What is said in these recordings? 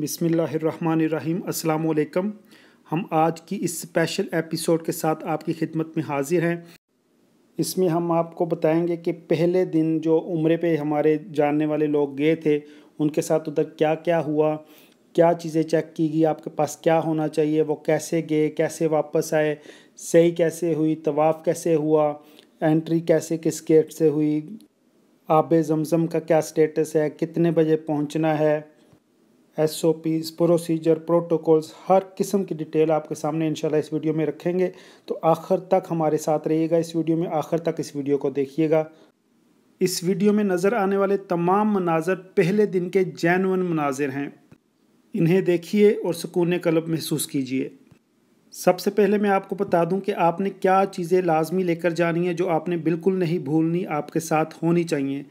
बिसमीम् अल्लाम हम आज की इस स्पेशल एपिसोड के साथ आपकी खिदमत में हाजिर हैं इसमें हम आपको बताएंगे कि पहले दिन जो उम्र पे हमारे जानने वाले लोग गए थे उनके साथ उधर क्या क्या हुआ क्या चीज़ें चेक की गई आपके पास क्या होना चाहिए वो कैसे गए कैसे वापस आए सही कैसे हुई तवाफ़ कैसे हुआ एंट्री कैसे किस गेट से हुई आब जमज़म का क्या स्टेटस है कितने बजे पहुंचना है S O Ps procedure protocols हर किस्म की डिटेल आपके सामने इंशाल्लाह इस वीडियो में रखेंगे तो आखिर तक हमारे साथ रहिएगा इस वीडियो में आखिर तक इस वीडियो को देखिएगा इस वीडियो में नज़र आने वाले तमाम मनाजर पहले दिन के जैनवन मनाजिर हैं इन्हें देखिए और सुकून कलब महसूस कीजिए सबसे पहले मैं आपको बता दूं कि आपने क्या चीज़ें लाजमी लेकर जानी है जो आपने बिल्कुल नहीं भूलनी आपके साथ होनी चाहिए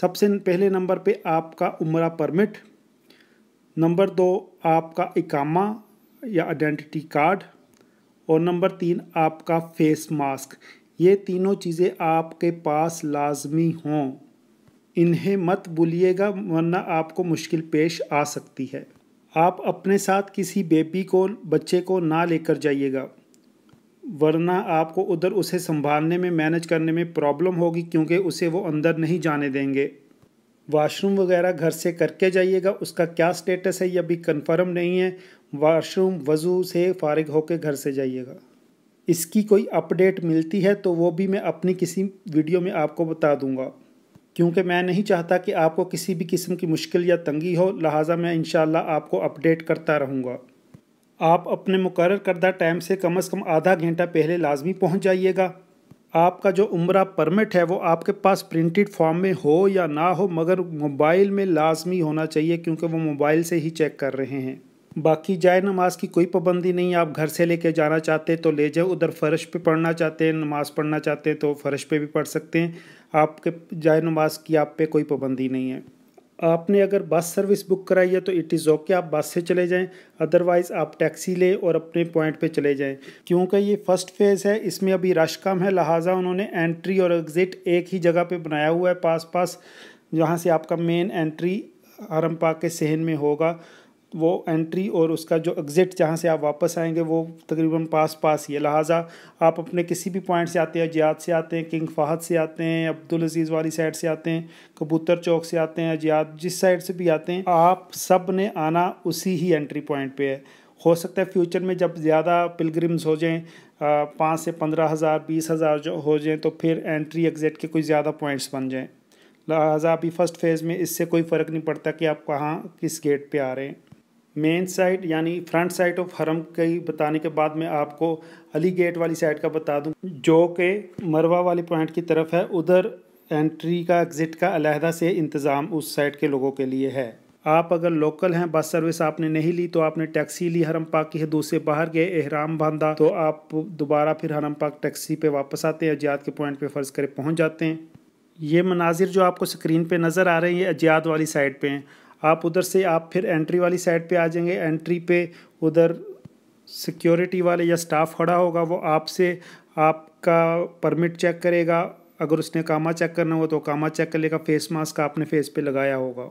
सबसे पहले नंबर पे आपका उम्र परमिट नंबर दो आपका इकामा या आइडेंटिटी कार्ड और नंबर तीन आपका फेस मास्क ये तीनों चीज़ें आपके पास लाजमी हों इन्हें मत भूलिएगा वरना आपको मुश्किल पेश आ सकती है आप अपने साथ किसी बेबी को बच्चे को ना लेकर जाइएगा वरना आपको उधर उसे संभालने में मैनेज करने में प्रॉब्लम होगी क्योंकि उसे वो अंदर नहीं जाने देंगे वॉशरूम वगैरह घर से करके जाइएगा उसका क्या स्टेटस है ये अभी कंफर्म नहीं है वाशरूम वज़ू से फारग होकर घर से जाइएगा इसकी कोई अपडेट मिलती है तो वो भी मैं अपनी किसी वीडियो में आपको बता दूंगा क्योंकि मैं नहीं चाहता कि आपको किसी भी किस्म की मुश्किल या तंगी हो लिहाजा मैं इन आपको अपडेट करता रहूँगा आप अपने मुकर करदा टाइम से कम अज़ कम आधा घंटा पहले लाजमी पहुँच जाइएगा आपका जो उम्र परमिट है वो आपके पास प्रिंटेड फॉर्म में हो या ना हो मगर मोबाइल में लाजमी होना चाहिए क्योंकि वो मोबाइल से ही चेक कर रहे हैं बाकी जाए नमाज की कोई पाबंदी नहीं आप घर से लेके जाना चाहते तो ले जाए उधर फ़र्श पे पढ़ना चाहते हैं नमाज़ पढ़ना चाहते हैं तो फ़र्श पे भी पढ़ सकते हैं आपके जाए नमाज की आप पे कोई पाबंदी नहीं है आपने अगर बस सर्विस बुक कराई है तो इट इज़ ओके आप बस से चले जाएं अदरवाइज़ आप टैक्सी लें और अपने पॉइंट पे चले जाएं क्योंकि ये फर्स्ट फेज़ है इसमें अभी रश कम है लिहाजा उन्होंने एंट्री और एग्ज़िट एक ही जगह पे बनाया हुआ है पास पास जहाँ से आपका मेन एंट्री हरम पाक के सहन में होगा वो एंट्री और उसका जो एग्ज़िट जहाँ से आप वापस आएंगे वो तकरीबन पास पास ही है लिहाजा आप अपने किसी भी पॉइंट से आते हैं अजियात से आते हैं किंग फहद से आते हैं अब्दुल अजीज़ वाली साइड से आते हैं कबूतर चौक से आते हैं अजियात जिस साइड से भी आते हैं आप सब ने आना उसी ही एंट्री पॉइंट पर है हो सकता है फ्यूचर में जब ज़्यादा पिलग्रिम्स हो जाएँ पाँच से पंद्रह हज़ार बीस हज़ार जो हो जाएँ तो फिर एंट्री एग्ज़िट के कुछ ज़्यादा पॉइंट्स बन जाएँ लिहाजा अभी फ़र्स्ट फेज़ में इससे कोई फ़र्क नहीं पड़ता कि आप कहाँ किस गेट पे आ रहे हैं मेन साइड यानी फ्रंट साइड ऑफ हरम की बताने के बाद मैं आपको अली गेट वाली साइड का बता दूं जो कि मरवा वाले पॉइंट की तरफ है उधर एंट्री का एग्ज़िट का अलहदा से इंतज़ाम उस साइड के लोगों के लिए है आप अगर लोकल हैं बस सर्विस आपने नहीं ली तो आपने टैक्सी ली हरम पाक की है से बाहर गए एहराम बांधा तो आप दोबारा फिर हरम पाक टैक्सी पे वापस आते हैं अजियात के पॉइंट पे फ़र्ज़ करें पहुंच जाते हैं ये मनाजिर जो आपको स्क्रीन पे नज़र आ रहे हैं ये अजियात वाली साइड पे हैं आप उधर से आप फिर एंट्री वाली साइड पे आ जाएंगे एंट्री पे उधर सिक्योरिटी वाले या स्टाफ खड़ा होगा वो आपसे आपका परमिट चेक करेगा अगर उसने कामा चेक करना हो तो कामा चेक कर लेगा फेस मास्क आपने फेस पे लगाया होगा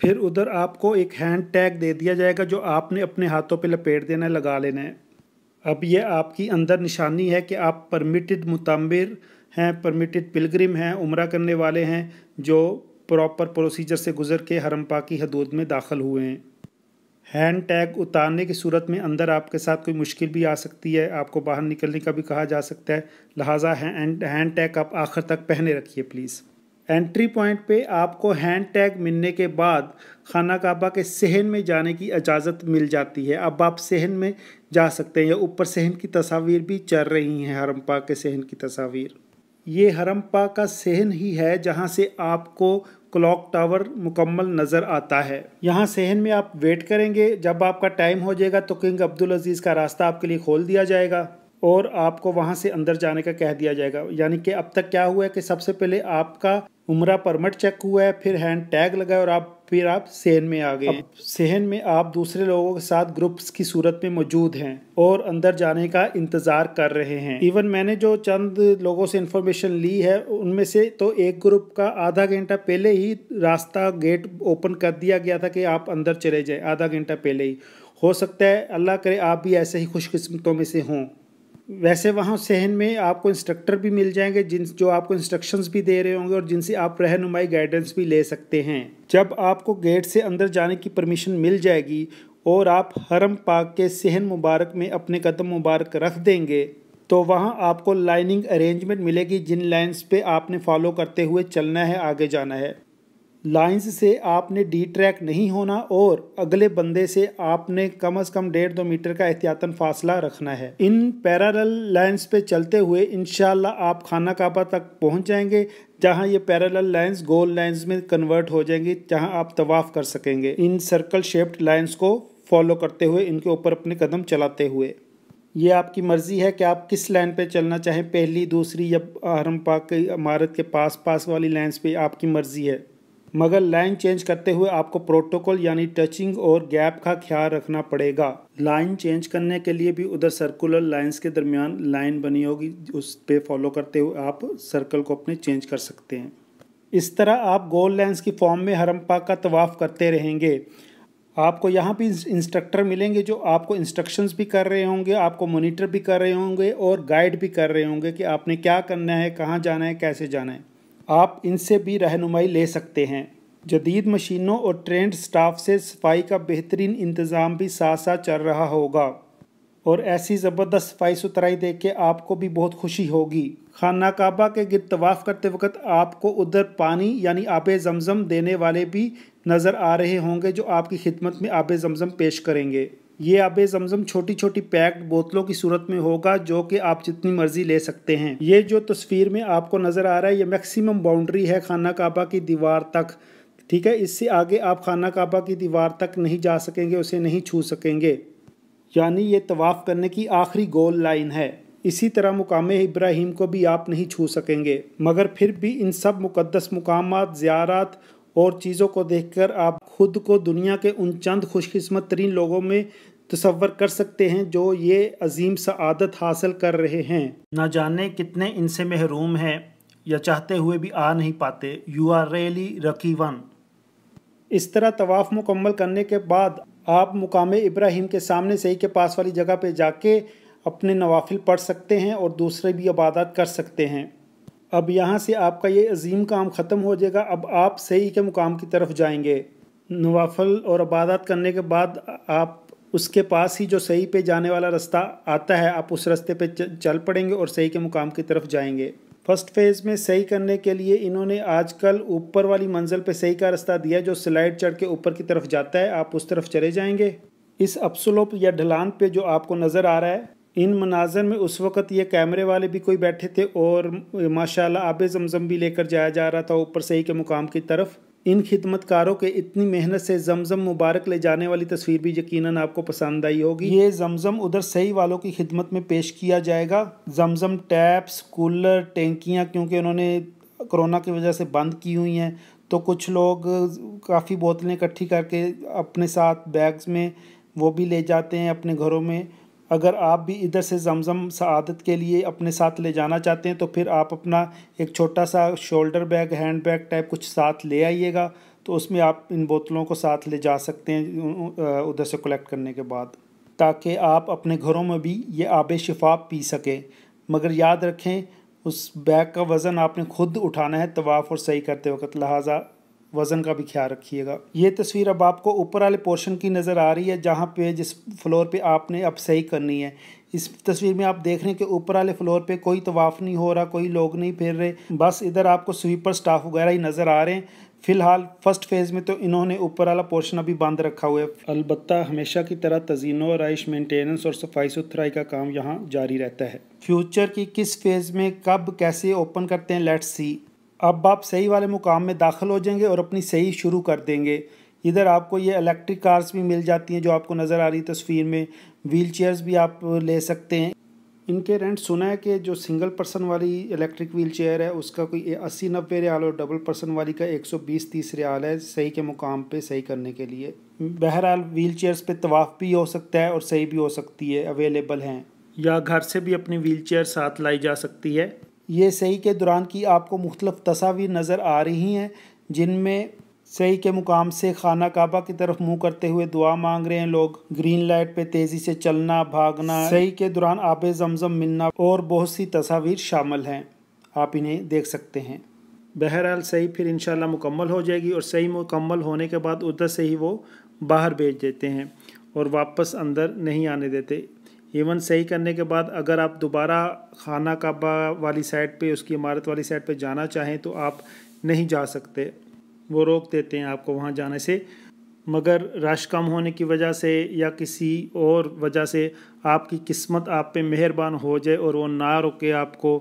फिर उधर आपको एक हैंड टैग दे दिया जाएगा जो आपने अपने हाथों पे लपेट देना है लगा लेना है अब ये आपकी अंदर निशानी है कि आप परमिटेड मुतमिर हैं परमिटेड पिलग्रिम हैं उम्र करने वाले हैं जो प्रॉपर प्रोसीजर से गुजर के हरम्पा की हदूद में दाखिल हुए हैं हैंड टैग उतारने की सूरत में अंदर आपके साथ कोई मुश्किल भी आ सकती है आपको बाहर निकलने का भी कहा जा सकता है लिहाजा हैंड हैंड टैग आप आखिर तक पहने रखिए प्लीज़ एंट्री पॉइंट पे आपको हैंड टैग मिलने के बाद खाना काबा के सहन में जाने की इजाज़त मिल जाती है अब आप सहन में जा सकते हैं या ऊपर सहन की तस्वीर भी चल रही हैं हरम्पा के सहन की तस्वीर ये हरम्पा का सहन ही है जहाँ से आपको क्लॉक टावर मुकम्मल नज़र आता है यहाँ सहन में आप वेट करेंगे जब आपका टाइम हो जाएगा तो किंग अब्दुल अजीज़ का रास्ता आपके लिए खोल दिया जाएगा और आपको वहाँ से अंदर जाने का कह दिया जाएगा यानी कि अब तक क्या हुआ है कि सबसे पहले आपका उम्र परमिट चेक हुआ है फिर हैंड टैग लगा है और आप फिर आप सहन में आ गए सहन में आप दूसरे लोगों के साथ ग्रुप्स की सूरत में मौजूद हैं और अंदर जाने का इंतज़ार कर रहे हैं इवन मैंने जो चंद लोगों से इन्फॉर्मेशन ली है उनमें से तो एक ग्रुप का आधा घंटा पहले ही रास्ता गेट ओपन कर दिया गया था कि आप अंदर चले जाए आधा घंटा पहले ही हो सकता है अल्लाह करे आप भी ऐसे ही खुशकिस्मतों में से हों वैसे वहाँ सहन में आपको इंस्ट्रक्टर भी मिल जाएंगे जिन जो आपको इंस्ट्रक्शंस भी दे रहे होंगे और जिनसे आप रहनुमाई गाइडेंस भी ले सकते हैं जब आपको गेट से अंदर जाने की परमिशन मिल जाएगी और आप हरम पाक के सहन मुबारक में अपने कदम मुबारक रख देंगे तो वहाँ आपको लाइनिंग अरेंजमेंट मिलेगी जिन लाइंस पे आपने फॉलो करते हुए चलना है आगे जाना है लाइंस से आपने डी ट्रैक नहीं होना और अगले बंदे से आपने कम से कम डेढ़ दो मीटर का एहतियातन फासला रखना है इन पैरल लाइन्स पे चलते हुए इनशाला आप खाना काबा तक पहुंच जाएंगे जहां ये पैरल लाइंस गोल लाइंस में कन्वर्ट हो जाएंगी जहां आप तवाफ़ कर सकेंगे इन सर्कल शेप्ड लाइंस को फॉलो करते हुए इनके ऊपर अपने कदम चलाते हुए ये आपकी मर्ज़ी है कि आप किस लाइन पे चलना चाहें पहली दूसरी या हरम पाक की इमारत के पास पास वाली लाइन्स पे आपकी मर्ज़ी है मगर लाइन चेंज करते हुए आपको प्रोटोकॉल यानी टचिंग और गैप का ख्याल रखना पड़ेगा लाइन चेंज करने के लिए भी उधर सर्कुलर लाइंस के दरमियान लाइन बनी होगी उस पर फॉलो करते हुए आप सर्कल को अपने चेंज कर सकते हैं इस तरह आप गोल लाइंस की फॉर्म में हरम पाक का तवाफ़ करते रहेंगे आपको यहाँ भी इंस्ट्रक्टर मिलेंगे जो आपको इंस्ट्रक्शंस भी कर रहे होंगे आपको मोनिटर भी कर रहे होंगे और गाइड भी कर रहे होंगे कि आपने क्या करना है कहाँ जाना है कैसे जाना है आप इनसे भी रहनुमाई ले सकते हैं जदीद मशीनों और ट्रेंड स्टाफ से सफाई का बेहतरीन इंतज़ाम भी साथ साथ चल रहा होगा और ऐसी ज़बरदस्त सफाई सुथराई देख के आपको भी बहुत खुशी होगी खाना काबा के गिर तवाफ़ करते वक्त आपको उधर पानी यानी आब जमज़म देने वाले भी नज़र आ रहे होंगे जो आपकी खिदमत में आब जमज़म पेश करेंगे ये आब जमजम छोटी छोटी पैक्ड बोतलों की सूरत में होगा जो कि आप जितनी मर्जी ले सकते हैं ये जो तस्वीर में आपको नज़र आ रहा है ये मैक्सिमम बाउंड्री है खाना काबा की दीवार तक ठीक है इससे आगे आप खाना काबा की दीवार तक नहीं जा सकेंगे उसे नहीं छू सकेंगे यानी ये तवाफ़ करने की आखिरी गोल लाइन है इसी तरह मुकाम इब्राहिम को भी आप नहीं छू सकेंगे मगर फिर भी इन सब मुकदस मुकाम ज़्यारत और चीज़ों को देखकर आप खुद को दुनिया के उन चंद खुशकस्मत तरीन लोगों में तस्वर कर सकते हैं जो ये अजीम सदत हासिल कर रहे हैं ना जाने कितने इनसे महरूम हैं या चाहते हुए भी आ नहीं पाते you are really lucky one इस तरह तवाफ़ मुकम्मल करने के बाद आप मुकाम इब्राहिम के सामने सही के पास वाली जगह पर जाके अपने नवाफिल पढ़ सकते हैं और दूसरे भी इबादत कर सकते हैं अब यहाँ से आपका ये अजीम काम ख़त्म हो जाएगा अब आप सही के मुकाम की तरफ जाएंगे नवाफल और अबादत करने के बाद आप उसके पास ही जो सही पे जाने वाला रास्ता आता है आप उस रास्ते पे चल पड़ेंगे और सही के मुकाम की तरफ जाएंगे फर्स्ट फेज़ में सही करने के लिए इन्होंने आजकल ऊपर वाली मंजिल पे सही का रास्ता दिया जो स्लाइड चढ़ के ऊपर की तरफ जाता है आप उस तरफ चले जाएंगे इस अपसलोप या ढलान पे जो आपको नज़र आ रहा है इन मनाजर में उस वक़्त ये कैमरे वाले भी कोई बैठे थे और माशाल्लाह आब जमजम भी लेकर जाया जा रहा था ऊपर सही के मुकाम की तरफ इन खिदमतकारों के इतनी मेहनत से जमजम मुबारक ले जाने वाली तस्वीर भी यकीनन आपको पसंद आई होगी ये जमजम उधर सही वालों की खिदमत में पेश किया जाएगा जमजम टैप्स कूलर टेंकियाँ क्योंकि उन्होंने कोरोना की वजह से बंद की हुई हैं तो कुछ लोग काफ़ी बोतलें इकट्ठी करके अपने साथ बैग्स में वो भी ले जाते हैं अपने घरों में अगर आप भी इधर से जमजम सआदत के लिए अपने साथ ले जाना चाहते हैं तो फिर आप अपना एक छोटा सा shoulder bag hand bag type कुछ साथ ले आइएगा तो उसमें आप इन बोतलों को साथ ले जा सकते हैं उधर से कलेक्ट करने के बाद ताकि आप अपने घरों में भी ये आब शफाफ़ पी सकें मगर याद रखें उस बैग का वज़न आपने खुद उठाना है तवाफ़ और सही करते वक्त लिहाजा वज़न का भी ख्याल रखिएगा ये तस्वीर अब आपको ऊपर वाले पोर्शन की नज़र आ रही है जहाँ पे जिस फ्लोर पे आपने अब सही करनी है इस तस्वीर में आप देख रहे हैं कि ऊपर वाले फ्लोर पे कोई तवाफ़ नहीं हो रहा कोई लोग नहीं फिर रहे बस इधर आपको स्वीपर स्टाफ वगैरह ही नज़र आ रहे हैं फ़िलहाल फर्स्ट फेज़ में तो इन्होंने ऊपर वाला पोर्शन अभी बंद रखा हुआ है अलबत् हमेशा की तरह तजीनो आरइश मेंटेनेंस और सफाई सुथराई का काम यहाँ जारी रहता है फ्यूचर की किस फेज़ में कब कैसे ओपन करते हैं लेट्स सी अब आप सही वाले मुकाम में दाखिल हो जाएंगे और अपनी सही शुरू कर देंगे इधर आपको ये इलेक्ट्रिक कार्स भी मिल जाती हैं जो आपको नज़र आ रही तस्वीर में व्हील चेयर्स भी आप ले सकते हैं इनके रेंट सुना है कि जो सिंगल पर्सन वाली इलेक्ट्रिक व्हील चेयर है उसका कोई अस्सी नब्बे रियाल और डबल पर्सन वाली का एक सौ बीस तीस रियाल है सही के मुकाम पे सही करने के लिए बहरहाल व्हील चेयर्स पे तवाफ़ भी हो सकता है और सही भी हो सकती है अवेलेबल हैं या घर से भी अपनी व्हील चेयर साथ लाई जा सकती है ये सही के दौरान की आपको मुख्तलफ़ तस्वीर नज़र आ रही हैं जिनमें सही के मुकाम से खाना काबा की तरफ मुंह करते हुए दुआ मांग रहे हैं लोग ग्रीन लाइट पे तेज़ी से चलना भागना सही के दौरान आब जमजम मिलना और बहुत सी तस्वीर शामिल हैं आप इन्हें देख सकते हैं बहरहाल सही फिर इन मुकम्मल हो जाएगी और सही मुकम्मल होने के बाद उधर से ही वो बाहर भेज देते हैं और वापस अंदर नहीं आने देते इवन सही करने के बाद अगर आप दोबारा खाना काबा वाली साइड पे उसकी इमारत वाली साइड पे जाना चाहें तो आप नहीं जा सकते वो रोक देते हैं आपको वहाँ जाने से मगर रश कम होने की वजह से या किसी और वजह से आपकी किस्मत आप पे मेहरबान हो जाए और वो ना रुके आपको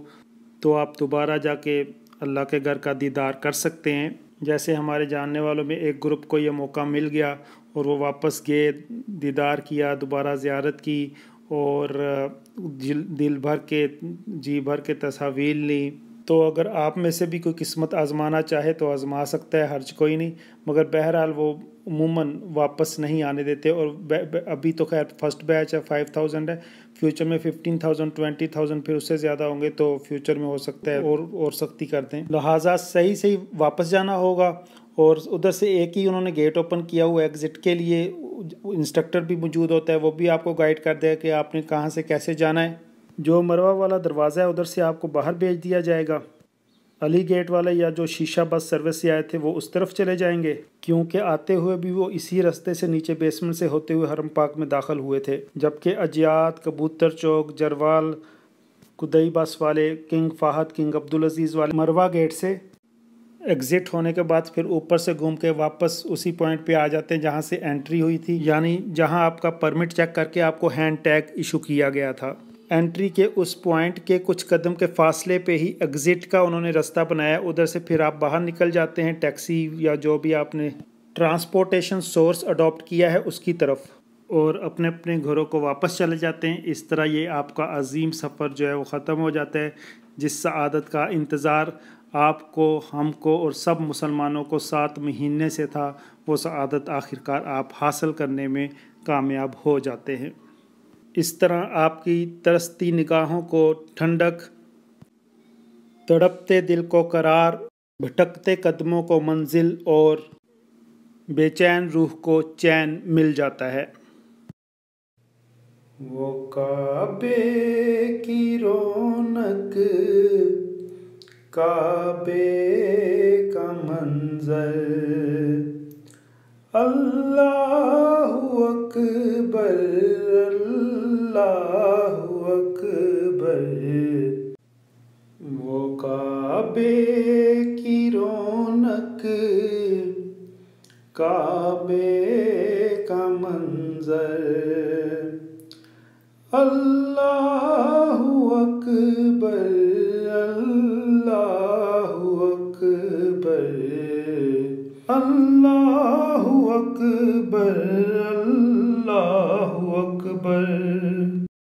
तो आप दोबारा जाके अल्लाह के घर का दीदार कर सकते हैं जैसे हमारे जानने वालों में एक ग्रुप को ये मौका मिल गया और वो वापस गए दीदार किया दोबारा ज़्यारत की और दिल भर के जी भर के तस्वीर ली तो अगर आप में से भी कोई किस्मत आजमाना चाहे तो आजमा सकता है हर्ज कोई नहीं मगर बहरहाल वो उमूमन वापस नहीं आने देते और अभी तो खैर फर्स्ट बैच है फाइव थाउजेंड है फ्यूचर में फिफ्टीन थाउजेंड ट्वेंटी थाउजेंड फिर उससे ज़्यादा होंगे तो फ्यूचर में हो सकता है और और सख्ती करते हैं लिहाजा सही सही वापस जाना होगा और उधर से एक ही उन्होंने गेट ओपन किया हुआ एग्ज़िट के लिए इंस्ट्रक्टर भी मौजूद होता है वो भी आपको गाइड कर देगा कि आपने कहाँ से कैसे जाना है जो मरवा वाला दरवाज़ा है उधर से आपको बाहर भेज दिया जाएगा अली गेट वाले या जो शीशा बस सर्विस से आए थे वो उस तरफ चले जाएंगे क्योंकि आते हुए भी वो इसी रास्ते से नीचे बेसमेंट से होते हुए हरम पार्क में दाखिल हुए थे जबकि अजियात कबूतर चौक जरवाल कुदई बस वाले King Fahad King Abdul Aziz वाले मरवा गेट से एग्जिट होने के बाद फिर ऊपर से घूम के वापस उसी पॉइंट पे आ जाते हैं जहाँ से एंट्री हुई थी यानी जहाँ आपका परमिट चेक करके आपको हैंड टैग इशू किया गया था एंट्री के उस पॉइंट के कुछ कदम के फासले पे ही एग्ज़िट का उन्होंने रास्ता बनाया उधर से फिर आप बाहर निकल जाते हैं टैक्सी या जो भी आपने ट्रांसपोर्टेशन सोर्स अडॉप्ट किया है उसकी तरफ और अपने अपने घरों को वापस चले जाते हैं इस तरह ये आपका अजीम सफ़र जो है वो ख़त्म हो जाता है जिस आदत का इंतज़ार आपको हमको और सब मुसलमानों को सात महीने से था वो सआदत आखिरकार आप हासिल करने में कामयाब हो जाते हैं इस तरह आपकी तरसती निगाहों को ठंडक तड़पते दिल को करार भटकते कदमों को मंजिल और बेचैन रूह को चैन मिल जाता है वो काबे की रौनक काबे का मंजर अल्लाह अकबर अल्लाह अकबर वो काबे की रौनक काबे का मंजर अल्लाह अल्लाह अकबर अल्लाह